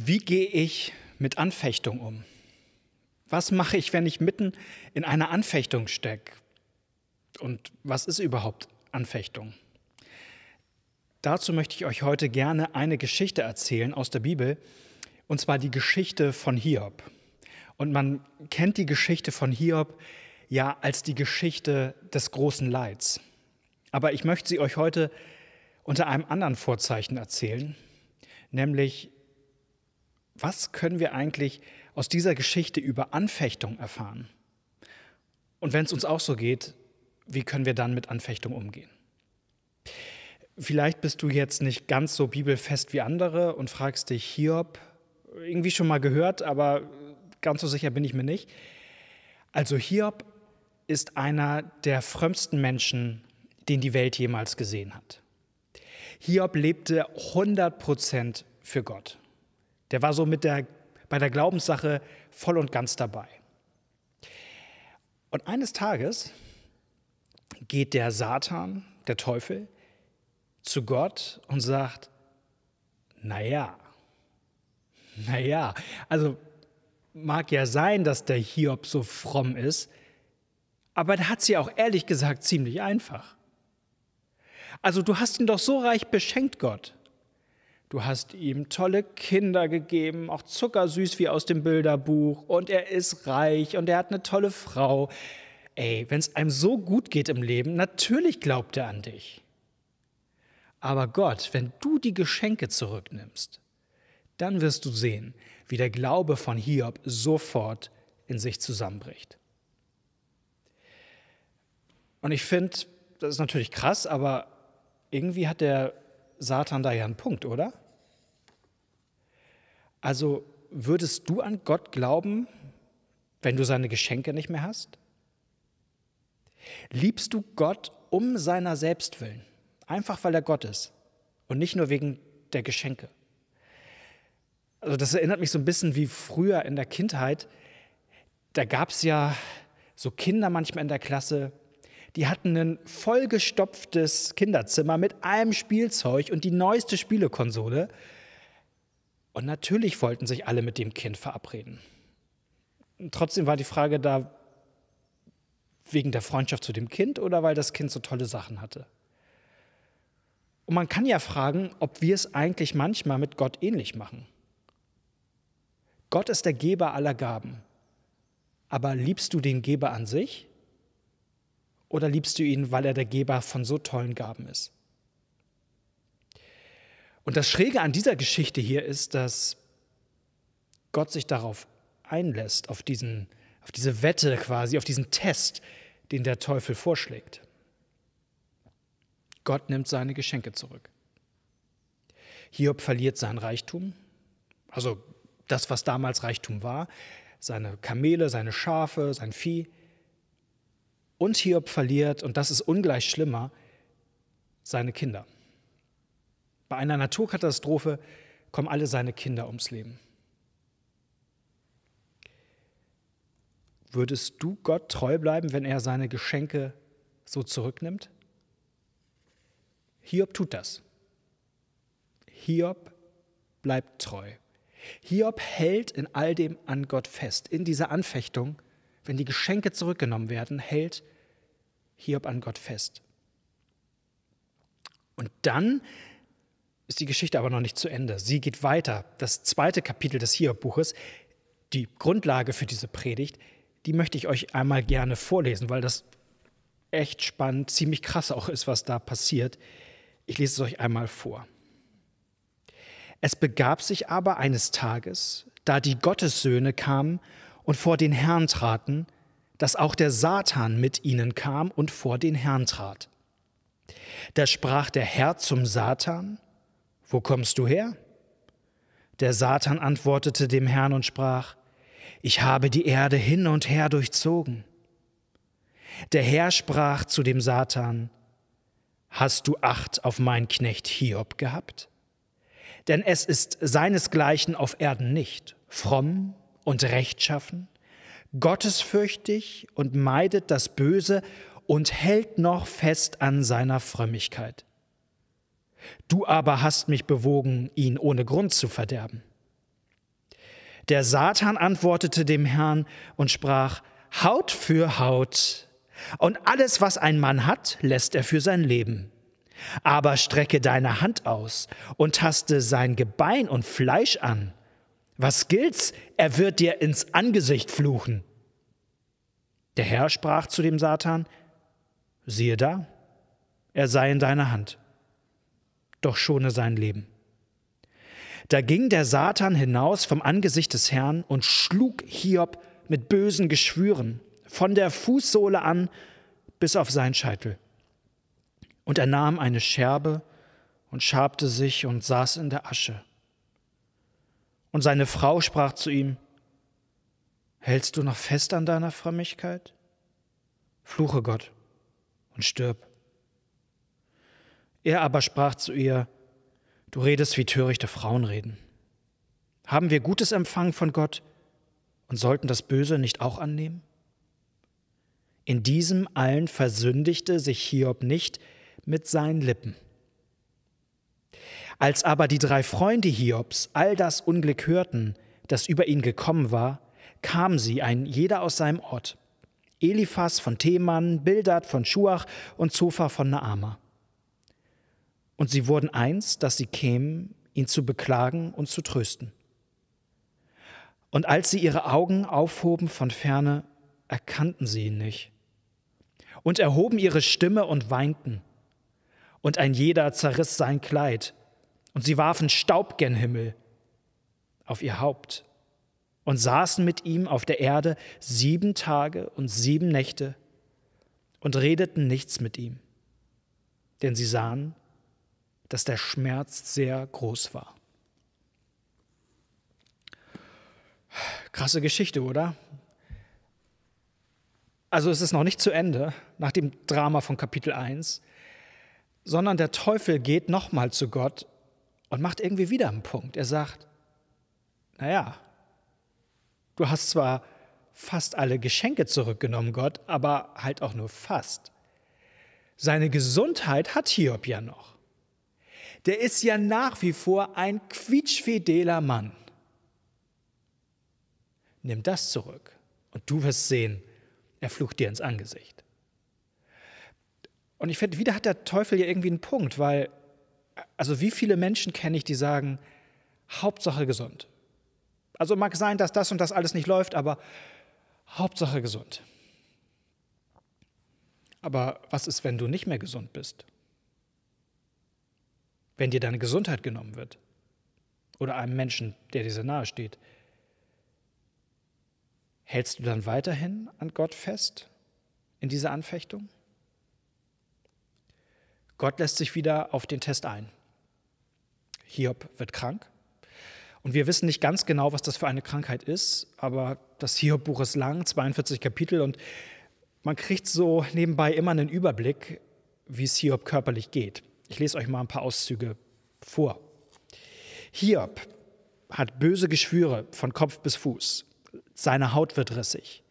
Wie gehe ich mit Anfechtung um? Was mache ich, wenn ich mitten in einer Anfechtung stecke? Und was ist überhaupt Anfechtung? Dazu möchte ich euch heute gerne eine Geschichte erzählen aus der Bibel, und zwar die Geschichte von Hiob. Und man kennt die Geschichte von Hiob ja als die Geschichte des großen Leids. Aber ich möchte sie euch heute unter einem anderen Vorzeichen erzählen, nämlich was können wir eigentlich aus dieser Geschichte über Anfechtung erfahren? Und wenn es uns auch so geht, wie können wir dann mit Anfechtung umgehen? Vielleicht bist du jetzt nicht ganz so bibelfest wie andere und fragst dich, Hiob, irgendwie schon mal gehört, aber ganz so sicher bin ich mir nicht. Also Hiob ist einer der frömmsten Menschen, den die Welt jemals gesehen hat. Hiob lebte 100 Prozent für Gott. Der war so mit der, bei der Glaubenssache voll und ganz dabei. Und eines Tages geht der Satan, der Teufel, zu Gott und sagt, naja, naja, also mag ja sein, dass der Hiob so fromm ist, aber er hat sie auch ehrlich gesagt ziemlich einfach. Also du hast ihn doch so reich beschenkt, Gott. Du hast ihm tolle Kinder gegeben, auch zuckersüß wie aus dem Bilderbuch. Und er ist reich und er hat eine tolle Frau. Ey, wenn es einem so gut geht im Leben, natürlich glaubt er an dich. Aber Gott, wenn du die Geschenke zurücknimmst, dann wirst du sehen, wie der Glaube von Hiob sofort in sich zusammenbricht. Und ich finde, das ist natürlich krass, aber irgendwie hat der Satan da ja einen Punkt, oder? Also würdest du an Gott glauben, wenn du seine Geschenke nicht mehr hast? Liebst du Gott um seiner selbst willen, einfach weil er Gott ist und nicht nur wegen der Geschenke? Also das erinnert mich so ein bisschen wie früher in der Kindheit. Da gab es ja so Kinder manchmal in der Klasse, die hatten ein vollgestopftes Kinderzimmer mit allem Spielzeug und die neueste Spielekonsole. Und natürlich wollten sich alle mit dem Kind verabreden. trotzdem war die Frage da, wegen der Freundschaft zu dem Kind oder weil das Kind so tolle Sachen hatte. Und man kann ja fragen, ob wir es eigentlich manchmal mit Gott ähnlich machen. Gott ist der Geber aller Gaben. Aber liebst du den Geber an sich? Oder liebst du ihn, weil er der Geber von so tollen Gaben ist? Und das Schräge an dieser Geschichte hier ist, dass Gott sich darauf einlässt, auf, diesen, auf diese Wette quasi, auf diesen Test, den der Teufel vorschlägt. Gott nimmt seine Geschenke zurück. Hiob verliert sein Reichtum, also das, was damals Reichtum war, seine Kamele, seine Schafe, sein Vieh. Und Hiob verliert, und das ist ungleich schlimmer, seine Kinder. Bei einer Naturkatastrophe kommen alle seine Kinder ums Leben. Würdest du Gott treu bleiben, wenn er seine Geschenke so zurücknimmt? Hiob tut das. Hiob bleibt treu. Hiob hält in all dem an Gott fest, in dieser Anfechtung wenn die Geschenke zurückgenommen werden, hält Hiob an Gott fest. Und dann ist die Geschichte aber noch nicht zu Ende. Sie geht weiter. Das zweite Kapitel des Hiob-Buches, die Grundlage für diese Predigt, die möchte ich euch einmal gerne vorlesen, weil das echt spannend, ziemlich krass auch ist, was da passiert. Ich lese es euch einmal vor. Es begab sich aber eines Tages, da die Gottessöhne kamen und vor den Herrn traten, dass auch der Satan mit ihnen kam und vor den Herrn trat. Da sprach der Herr zum Satan, Wo kommst du her? Der Satan antwortete dem Herrn und sprach, Ich habe die Erde hin und her durchzogen. Der Herr sprach zu dem Satan, Hast du Acht auf meinen Knecht Hiob gehabt? Denn es ist seinesgleichen auf Erden nicht, fromm und rechtschaffen, gottesfürchtig und meidet das Böse und hält noch fest an seiner Frömmigkeit. Du aber hast mich bewogen, ihn ohne Grund zu verderben. Der Satan antwortete dem Herrn und sprach, Haut für Haut. Und alles, was ein Mann hat, lässt er für sein Leben. Aber strecke deine Hand aus und taste sein Gebein und Fleisch an was gilt's? Er wird dir ins Angesicht fluchen. Der Herr sprach zu dem Satan, siehe da, er sei in deiner Hand, doch schone sein Leben. Da ging der Satan hinaus vom Angesicht des Herrn und schlug Hiob mit bösen Geschwüren von der Fußsohle an bis auf seinen Scheitel. Und er nahm eine Scherbe und schabte sich und saß in der Asche. Und seine Frau sprach zu ihm, Hältst du noch fest an deiner Frömmigkeit? Fluche Gott und stirb. Er aber sprach zu ihr, Du redest, wie törichte Frauen reden. Haben wir Gutes empfangen von Gott und sollten das Böse nicht auch annehmen? In diesem allen versündigte sich Hiob nicht mit seinen Lippen. Als aber die drei Freunde Hiobs all das Unglück hörten, das über ihn gekommen war, kamen sie, ein jeder aus seinem Ort. Eliphas von Teman, Bildad von Schuach und Zophar von Naama. Und sie wurden eins, dass sie kämen, ihn zu beklagen und zu trösten. Und als sie ihre Augen aufhoben von ferne, erkannten sie ihn nicht und erhoben ihre Stimme und weinten und ein jeder zerriss sein Kleid, und sie warfen Staub gen Himmel auf ihr Haupt und saßen mit ihm auf der Erde sieben Tage und sieben Nächte und redeten nichts mit ihm, denn sie sahen, dass der Schmerz sehr groß war. Krasse Geschichte, oder? Also es ist noch nicht zu Ende nach dem Drama von Kapitel 1 sondern der Teufel geht nochmal zu Gott und macht irgendwie wieder einen Punkt. Er sagt, naja, du hast zwar fast alle Geschenke zurückgenommen, Gott, aber halt auch nur fast. Seine Gesundheit hat Hiob ja noch. Der ist ja nach wie vor ein quietschfideler Mann. Nimm das zurück und du wirst sehen, er flucht dir ins Angesicht. Und ich finde, wieder hat der Teufel ja irgendwie einen Punkt, weil, also wie viele Menschen kenne ich, die sagen, Hauptsache gesund. Also mag sein, dass das und das alles nicht läuft, aber Hauptsache gesund. Aber was ist, wenn du nicht mehr gesund bist? Wenn dir deine Gesundheit genommen wird? Oder einem Menschen, der dir sehr nahe steht? Hältst du dann weiterhin an Gott fest in dieser Anfechtung? Gott lässt sich wieder auf den Test ein. Hiob wird krank. Und wir wissen nicht ganz genau, was das für eine Krankheit ist, aber das Hiob-Buch ist lang, 42 Kapitel, und man kriegt so nebenbei immer einen Überblick, wie es Hiob körperlich geht. Ich lese euch mal ein paar Auszüge vor. Hiob hat böse Geschwüre von Kopf bis Fuß. Seine Haut wird rissig.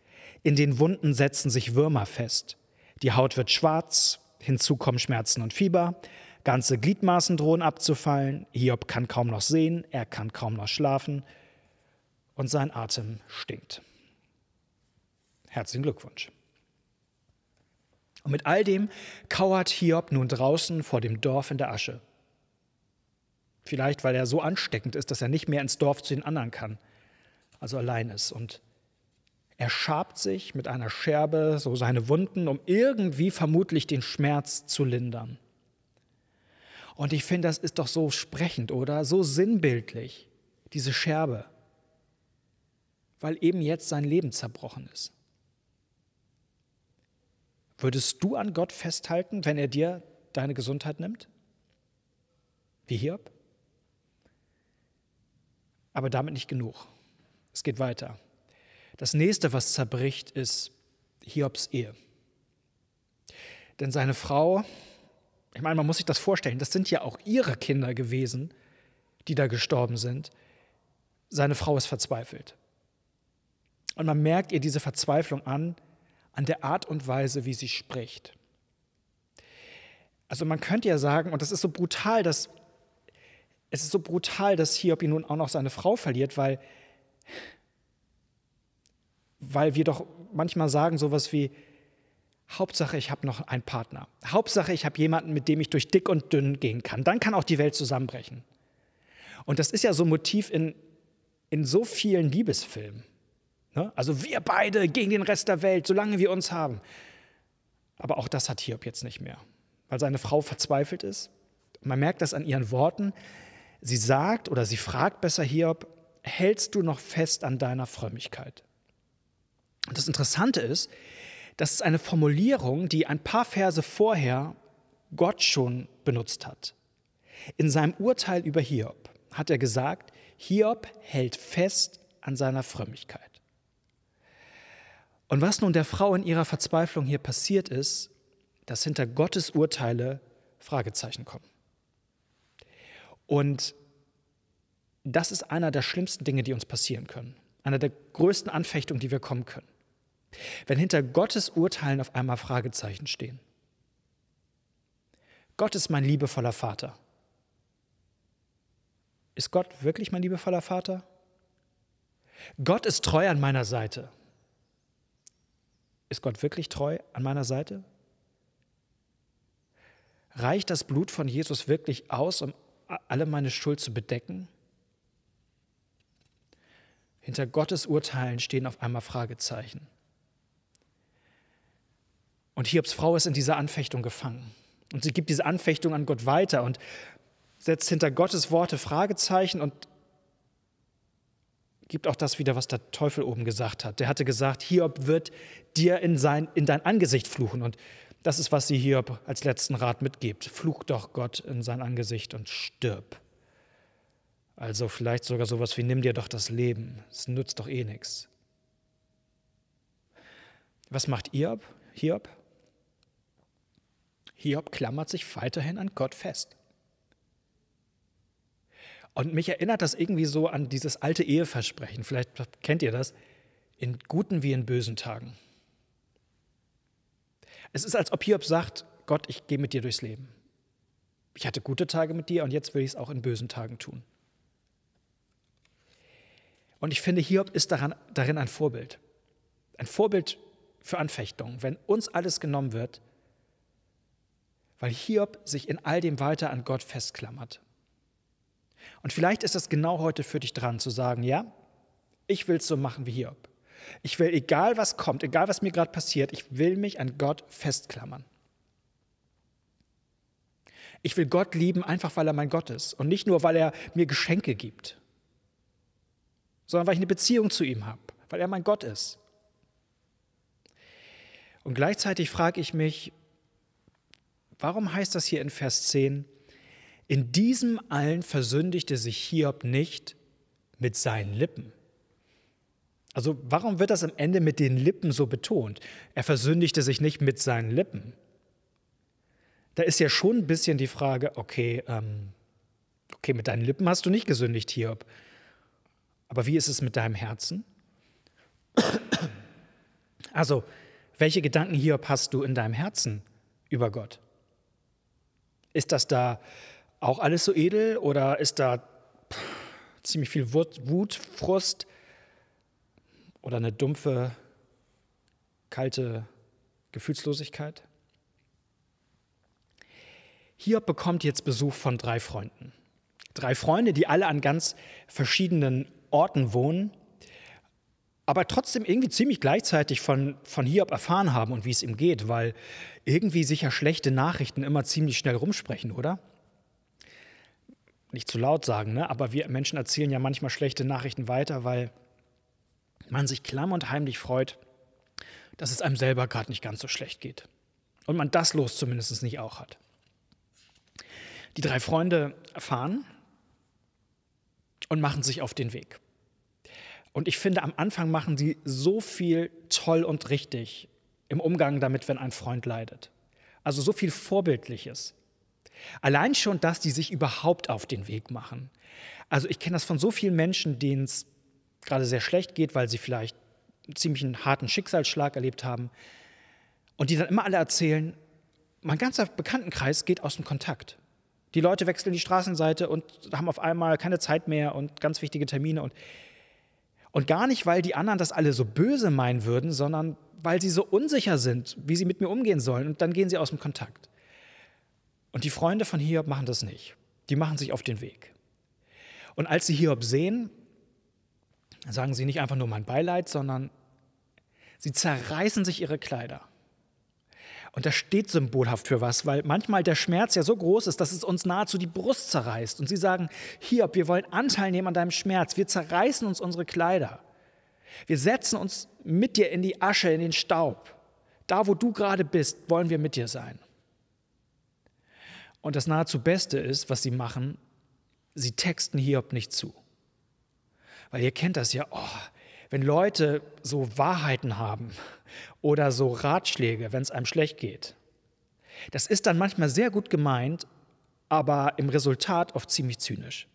In den Wunden setzen sich Würmer fest. Die Haut wird schwarz, Hinzu kommen Schmerzen und Fieber. Ganze Gliedmaßen drohen abzufallen. Hiob kann kaum noch sehen, er kann kaum noch schlafen. Und sein Atem stinkt. Herzlichen Glückwunsch. Und mit all dem kauert Hiob nun draußen vor dem Dorf in der Asche. Vielleicht, weil er so ansteckend ist, dass er nicht mehr ins Dorf zu den anderen kann, also allein ist und er schabt sich mit einer Scherbe so seine Wunden, um irgendwie vermutlich den Schmerz zu lindern. Und ich finde, das ist doch so sprechend, oder? So sinnbildlich, diese Scherbe. Weil eben jetzt sein Leben zerbrochen ist. Würdest du an Gott festhalten, wenn er dir deine Gesundheit nimmt? Wie Hiob? Aber damit nicht genug. Es geht weiter. Das nächste, was zerbricht, ist Hiobs Ehe. Denn seine Frau, ich meine, man muss sich das vorstellen, das sind ja auch ihre Kinder gewesen, die da gestorben sind. Seine Frau ist verzweifelt. Und man merkt ihr diese Verzweiflung an, an der Art und Weise, wie sie spricht. Also man könnte ja sagen, und das ist so brutal, dass es ist so brutal, dass Hiob nun auch noch seine Frau verliert, weil weil wir doch manchmal sagen sowas wie, Hauptsache, ich habe noch einen Partner. Hauptsache, ich habe jemanden, mit dem ich durch dick und dünn gehen kann. Dann kann auch die Welt zusammenbrechen. Und das ist ja so ein Motiv in, in so vielen Liebesfilmen. Ne? Also wir beide gegen den Rest der Welt, solange wir uns haben. Aber auch das hat Hiob jetzt nicht mehr, weil seine Frau verzweifelt ist. Man merkt das an ihren Worten. Sie sagt oder sie fragt besser Hiob, hältst du noch fest an deiner Frömmigkeit? Das Interessante ist, das ist eine Formulierung, die ein paar Verse vorher Gott schon benutzt hat. In seinem Urteil über Hiob hat er gesagt, Hiob hält fest an seiner Frömmigkeit. Und was nun der Frau in ihrer Verzweiflung hier passiert ist, dass hinter Gottes Urteile Fragezeichen kommen. Und das ist einer der schlimmsten Dinge, die uns passieren können. Einer der größten Anfechtungen, die wir kommen können wenn hinter Gottes Urteilen auf einmal Fragezeichen stehen. Gott ist mein liebevoller Vater. Ist Gott wirklich mein liebevoller Vater? Gott ist treu an meiner Seite. Ist Gott wirklich treu an meiner Seite? Reicht das Blut von Jesus wirklich aus, um alle meine Schuld zu bedecken? Hinter Gottes Urteilen stehen auf einmal Fragezeichen. Und Hiobs Frau ist in dieser Anfechtung gefangen. Und sie gibt diese Anfechtung an Gott weiter und setzt hinter Gottes Worte Fragezeichen und gibt auch das wieder, was der Teufel oben gesagt hat. Der hatte gesagt, Hiob wird dir in, sein, in dein Angesicht fluchen. Und das ist, was sie Hiob als letzten Rat mitgibt. Fluch doch Gott in sein Angesicht und stirb. Also vielleicht sogar sowas wie, nimm dir doch das Leben. Es nützt doch eh nichts. Was macht Hiob? Hiob? Hiob klammert sich weiterhin an Gott fest. Und mich erinnert das irgendwie so an dieses alte Eheversprechen, vielleicht kennt ihr das, in guten wie in bösen Tagen. Es ist, als ob Hiob sagt, Gott, ich gehe mit dir durchs Leben. Ich hatte gute Tage mit dir und jetzt will ich es auch in bösen Tagen tun. Und ich finde, Hiob ist daran, darin ein Vorbild. Ein Vorbild für Anfechtungen. Wenn uns alles genommen wird, weil Hiob sich in all dem weiter an Gott festklammert. Und vielleicht ist das genau heute für dich dran, zu sagen, ja, ich will es so machen wie Hiob. Ich will, egal was kommt, egal was mir gerade passiert, ich will mich an Gott festklammern. Ich will Gott lieben, einfach weil er mein Gott ist und nicht nur, weil er mir Geschenke gibt, sondern weil ich eine Beziehung zu ihm habe, weil er mein Gott ist. Und gleichzeitig frage ich mich, Warum heißt das hier in Vers 10? In diesem allen versündigte sich Hiob nicht mit seinen Lippen. Also warum wird das am Ende mit den Lippen so betont? Er versündigte sich nicht mit seinen Lippen. Da ist ja schon ein bisschen die Frage, okay, ähm, okay, mit deinen Lippen hast du nicht gesündigt, Hiob. Aber wie ist es mit deinem Herzen? Also, welche Gedanken, Hiob, hast du in deinem Herzen über Gott? Ist das da auch alles so edel oder ist da pff, ziemlich viel Wut, Wut, Frust oder eine dumpfe, kalte Gefühlslosigkeit? Hiob bekommt jetzt Besuch von drei Freunden. Drei Freunde, die alle an ganz verschiedenen Orten wohnen aber trotzdem irgendwie ziemlich gleichzeitig von, von Hiob erfahren haben und wie es ihm geht, weil irgendwie sicher schlechte Nachrichten immer ziemlich schnell rumsprechen, oder? Nicht zu laut sagen, ne? aber wir Menschen erzählen ja manchmal schlechte Nachrichten weiter, weil man sich klamm und heimlich freut, dass es einem selber gerade nicht ganz so schlecht geht. Und man das Los zumindest nicht auch hat. Die drei Freunde fahren und machen sich auf den Weg. Und ich finde, am Anfang machen sie so viel toll und richtig im Umgang damit, wenn ein Freund leidet. Also so viel Vorbildliches. Allein schon, dass die sich überhaupt auf den Weg machen. Also ich kenne das von so vielen Menschen, denen es gerade sehr schlecht geht, weil sie vielleicht einen ziemlich harten Schicksalsschlag erlebt haben. Und die dann immer alle erzählen, mein ganzer Bekanntenkreis geht aus dem Kontakt. Die Leute wechseln die Straßenseite und haben auf einmal keine Zeit mehr und ganz wichtige Termine. Und und gar nicht, weil die anderen das alle so böse meinen würden, sondern weil sie so unsicher sind, wie sie mit mir umgehen sollen. Und dann gehen sie aus dem Kontakt. Und die Freunde von Hiob machen das nicht. Die machen sich auf den Weg. Und als sie Hiob sehen, sagen sie nicht einfach nur mein Beileid, sondern sie zerreißen sich ihre Kleider. Und das steht symbolhaft für was, weil manchmal der Schmerz ja so groß ist, dass es uns nahezu die Brust zerreißt. Und sie sagen, Hiob, wir wollen Anteil nehmen an deinem Schmerz. Wir zerreißen uns unsere Kleider. Wir setzen uns mit dir in die Asche, in den Staub. Da, wo du gerade bist, wollen wir mit dir sein. Und das nahezu Beste ist, was sie machen, sie texten Hiob nicht zu. Weil ihr kennt das ja, oh, wenn Leute so Wahrheiten haben, oder so Ratschläge, wenn es einem schlecht geht. Das ist dann manchmal sehr gut gemeint, aber im Resultat oft ziemlich zynisch.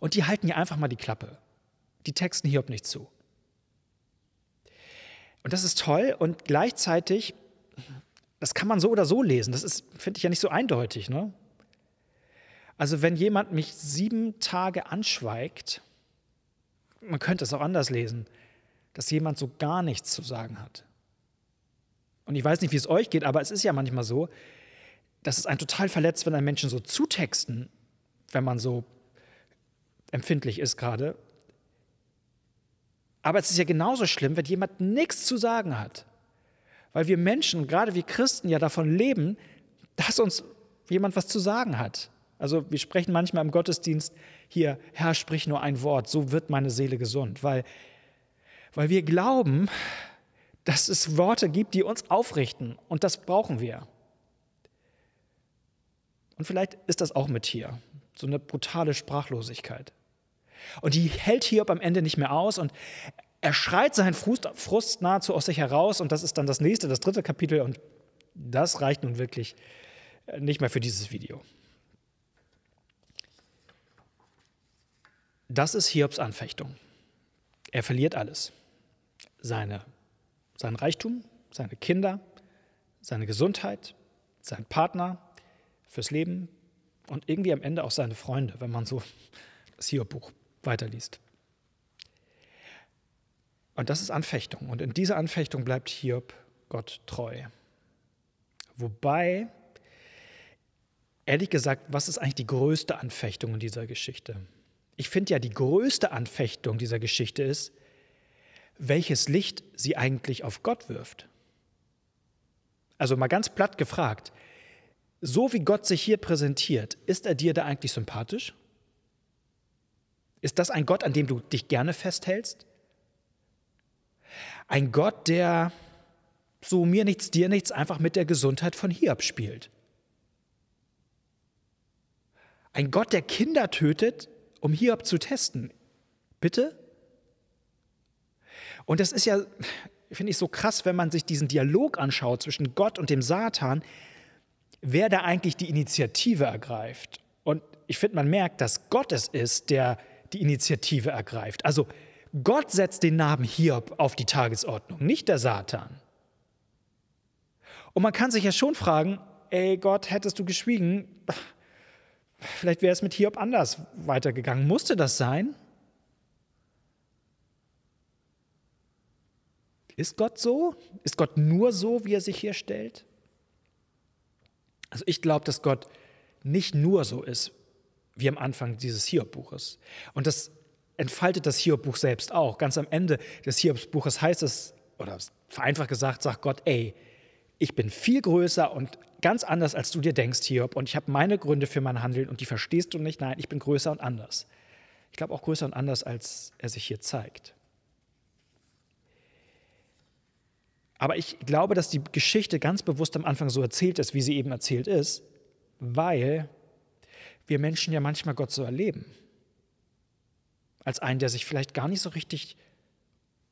Und die halten ja einfach mal die Klappe. Die texten Hiob nicht zu. Und das ist toll und gleichzeitig, das kann man so oder so lesen. Das finde ich ja nicht so eindeutig. Ne? Also wenn jemand mich sieben Tage anschweigt, man könnte es auch anders lesen dass jemand so gar nichts zu sagen hat. Und ich weiß nicht, wie es euch geht, aber es ist ja manchmal so, dass es einen total verletzt, wenn ein Menschen so zutexten, wenn man so empfindlich ist gerade. Aber es ist ja genauso schlimm, wenn jemand nichts zu sagen hat. Weil wir Menschen, gerade wir Christen, ja davon leben, dass uns jemand was zu sagen hat. Also wir sprechen manchmal im Gottesdienst hier, Herr, sprich nur ein Wort, so wird meine Seele gesund, weil weil wir glauben, dass es Worte gibt, die uns aufrichten und das brauchen wir. Und vielleicht ist das auch mit hier, so eine brutale Sprachlosigkeit. Und die hält Hiob am Ende nicht mehr aus und er schreit seinen Frust, Frust nahezu aus sich heraus und das ist dann das nächste, das dritte Kapitel und das reicht nun wirklich äh, nicht mehr für dieses Video. Das ist Hiobs Anfechtung. Er verliert alles seine, seinen Reichtum, seine Kinder, seine Gesundheit, seinen Partner fürs Leben und irgendwie am Ende auch seine Freunde, wenn man so das Hiob-Buch weiterliest. Und das ist Anfechtung. Und in dieser Anfechtung bleibt Hiob Gott treu. Wobei, ehrlich gesagt, was ist eigentlich die größte Anfechtung in dieser Geschichte? Ich finde ja, die größte Anfechtung dieser Geschichte ist, welches Licht sie eigentlich auf Gott wirft. Also mal ganz platt gefragt, so wie Gott sich hier präsentiert, ist er dir da eigentlich sympathisch? Ist das ein Gott, an dem du dich gerne festhältst? Ein Gott, der so mir nichts, dir nichts einfach mit der Gesundheit von Hiob spielt? Ein Gott, der Kinder tötet, um Hiob zu testen? Bitte? Und das ist ja, finde ich, so krass, wenn man sich diesen Dialog anschaut zwischen Gott und dem Satan, wer da eigentlich die Initiative ergreift. Und ich finde, man merkt, dass Gott es ist, der die Initiative ergreift. Also Gott setzt den Namen Hiob auf die Tagesordnung, nicht der Satan. Und man kann sich ja schon fragen, ey Gott, hättest du geschwiegen, vielleicht wäre es mit Hiob anders weitergegangen. Musste das sein? Ist Gott so? Ist Gott nur so, wie er sich hier stellt? Also ich glaube, dass Gott nicht nur so ist, wie am Anfang dieses Hiob-Buches. Und das entfaltet das Hiob-Buch selbst auch. Ganz am Ende des Hiob-Buches heißt es, oder vereinfacht gesagt, sagt Gott, ey, ich bin viel größer und ganz anders, als du dir denkst, Hiob. Und ich habe meine Gründe für mein Handeln und die verstehst du nicht. Nein, ich bin größer und anders. Ich glaube auch größer und anders, als er sich hier zeigt. Aber ich glaube, dass die Geschichte ganz bewusst am Anfang so erzählt ist, wie sie eben erzählt ist, weil wir Menschen ja manchmal Gott so erleben. Als einen, der sich vielleicht gar nicht so richtig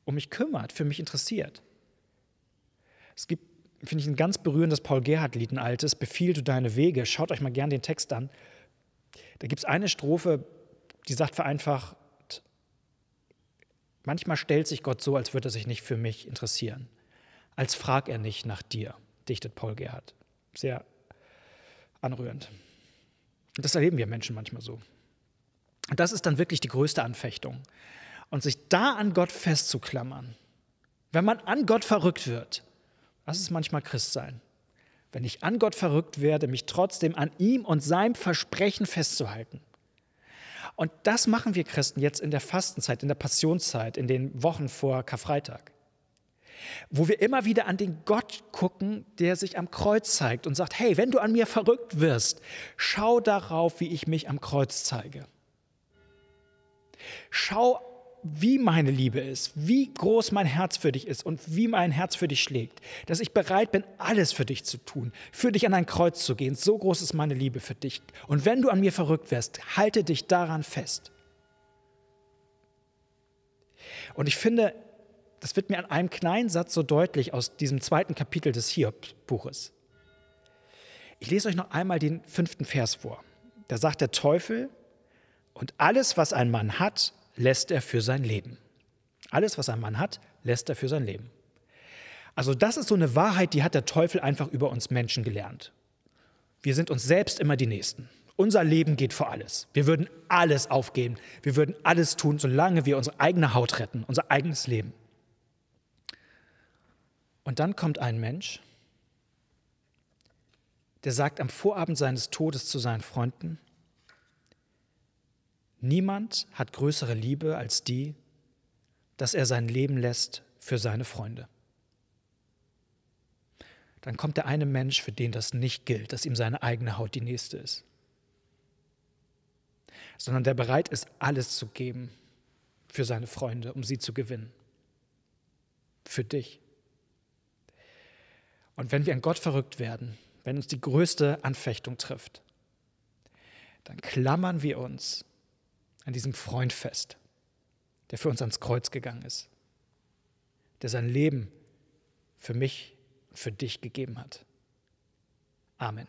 um mich kümmert, für mich interessiert. Es gibt, finde ich, ein ganz berührendes Paul Gerhardt-Lied, ein altes, Befiehl du deine Wege. Schaut euch mal gern den Text an. Da gibt es eine Strophe, die sagt vereinfacht, manchmal stellt sich Gott so, als würde er sich nicht für mich interessieren als frag er nicht nach dir, dichtet Paul Gerhard. Sehr anrührend. Und das erleben wir Menschen manchmal so. Und das ist dann wirklich die größte Anfechtung. Und sich da an Gott festzuklammern, wenn man an Gott verrückt wird, das ist manchmal Christsein. Wenn ich an Gott verrückt werde, mich trotzdem an ihm und seinem Versprechen festzuhalten. Und das machen wir Christen jetzt in der Fastenzeit, in der Passionszeit, in den Wochen vor Karfreitag wo wir immer wieder an den Gott gucken, der sich am Kreuz zeigt und sagt, hey, wenn du an mir verrückt wirst, schau darauf, wie ich mich am Kreuz zeige. Schau, wie meine Liebe ist, wie groß mein Herz für dich ist und wie mein Herz für dich schlägt, dass ich bereit bin, alles für dich zu tun, für dich an ein Kreuz zu gehen. So groß ist meine Liebe für dich. Und wenn du an mir verrückt wirst, halte dich daran fest. Und ich finde, das wird mir an einem kleinen Satz so deutlich aus diesem zweiten Kapitel des Hiob-Buches. Ich lese euch noch einmal den fünften Vers vor. Da sagt der Teufel, und alles, was ein Mann hat, lässt er für sein Leben. Alles, was ein Mann hat, lässt er für sein Leben. Also das ist so eine Wahrheit, die hat der Teufel einfach über uns Menschen gelernt. Wir sind uns selbst immer die Nächsten. Unser Leben geht vor alles. Wir würden alles aufgeben. Wir würden alles tun, solange wir unsere eigene Haut retten, unser eigenes Leben. Und dann kommt ein Mensch, der sagt am Vorabend seines Todes zu seinen Freunden, niemand hat größere Liebe als die, dass er sein Leben lässt für seine Freunde. Dann kommt der eine Mensch, für den das nicht gilt, dass ihm seine eigene Haut die nächste ist, sondern der bereit ist, alles zu geben für seine Freunde, um sie zu gewinnen. Für dich. Und wenn wir an Gott verrückt werden, wenn uns die größte Anfechtung trifft, dann klammern wir uns an diesem Freund fest, der für uns ans Kreuz gegangen ist, der sein Leben für mich und für dich gegeben hat. Amen.